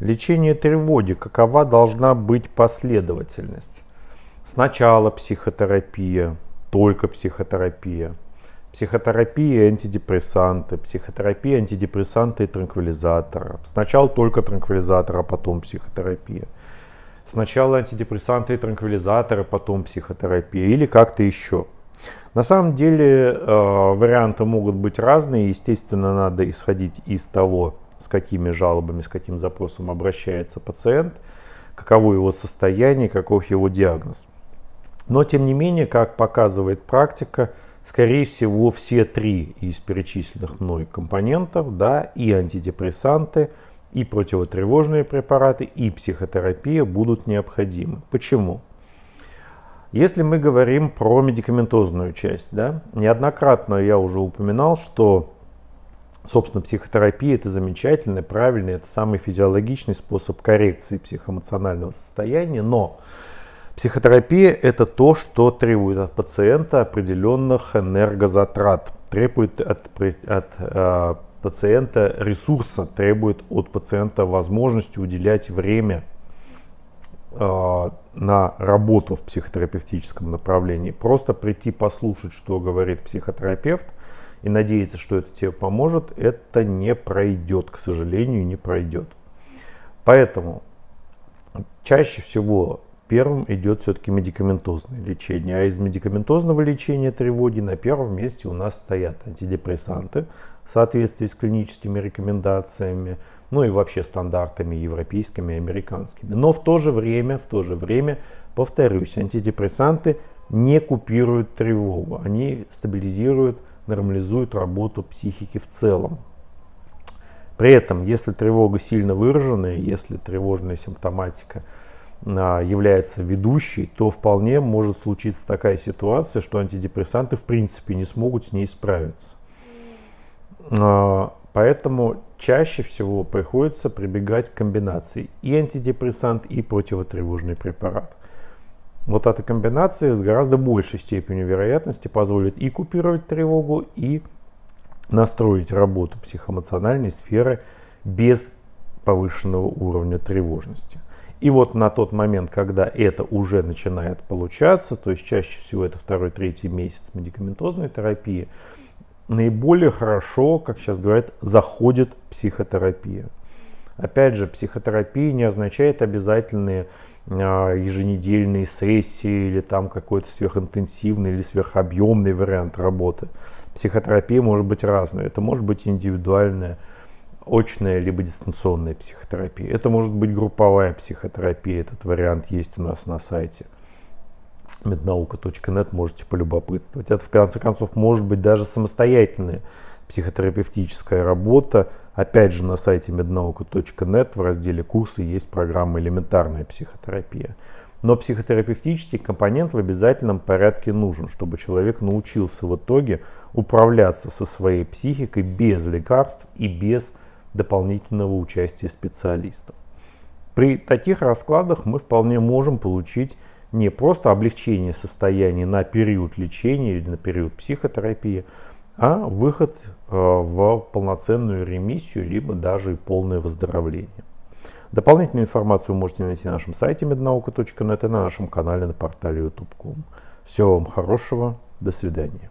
Лечение тревоги. Какова должна быть последовательность? Сначала психотерапия, только психотерапия. Психотерапия и антидепрессанты, психотерапия, антидепрессанты и транквилизаторы. Сначала только транквилизатор, а потом психотерапия. Сначала антидепрессанты и транквилизаторы, потом психотерапия или как-то еще. На самом деле э, варианты могут быть разные, естественно, надо исходить из того, с какими жалобами, с каким запросом обращается пациент, каково его состояние, каков его диагноз. Но, тем не менее, как показывает практика, скорее всего, все три из перечисленных мной компонентов, да, и антидепрессанты, и противотревожные препараты, и психотерапия будут необходимы. Почему? Если мы говорим про медикаментозную часть, да, неоднократно я уже упоминал, что Собственно, психотерапия – это замечательный, правильный, это самый физиологичный способ коррекции психоэмоционального состояния, но психотерапия – это то, что требует от пациента определенных энергозатрат, требует от, от э, пациента ресурса, требует от пациента возможности уделять время э, на работу в психотерапевтическом направлении. Просто прийти послушать, что говорит психотерапевт – и надеяться, что это тебе поможет, это не пройдет, к сожалению, не пройдет. Поэтому чаще всего первым идет все-таки медикаментозное лечение. А из медикаментозного лечения тревоги на первом месте у нас стоят антидепрессанты в соответствии с клиническими рекомендациями, ну и вообще стандартами европейскими и американскими. Но в то же время, в то же время, повторюсь, антидепрессанты не купируют тревогу, они стабилизируют нормализует работу психики в целом. При этом, если тревога сильно выраженная, если тревожная симптоматика а, является ведущей, то вполне может случиться такая ситуация, что антидепрессанты в принципе не смогут с ней справиться. А, поэтому чаще всего приходится прибегать к комбинации и антидепрессант, и противотревожный препарат – вот эта комбинация с гораздо большей степенью вероятности позволит и купировать тревогу, и настроить работу психоэмоциональной сферы без повышенного уровня тревожности. И вот на тот момент, когда это уже начинает получаться, то есть чаще всего это второй-третий месяц медикаментозной терапии, наиболее хорошо, как сейчас говорят, заходит психотерапия. Опять же, психотерапия не означает обязательные а, еженедельные сессии или там какой-то сверхинтенсивный или сверхобъемный вариант работы. Психотерапия может быть разной. Это может быть индивидуальная, очная либо дистанционная психотерапия. Это может быть групповая психотерапия. Этот вариант есть у нас на сайте меднаука.нет, можете полюбопытствовать. Это, в конце концов, может быть даже самостоятельная психотерапевтическая работа. Опять же, на сайте mednauka.net в разделе «Курсы» есть программа «Элементарная психотерапия». Но психотерапевтический компонент в обязательном порядке нужен, чтобы человек научился в итоге управляться со своей психикой без лекарств и без дополнительного участия специалистов. При таких раскладах мы вполне можем получить не просто облегчение состояния на период лечения или на период психотерапии, а выход э, в полноценную ремиссию, либо даже и полное выздоровление. Дополнительную информацию вы можете найти на нашем сайте mednauka.net и на нашем канале на портале youtube.com. Всего вам хорошего, до свидания.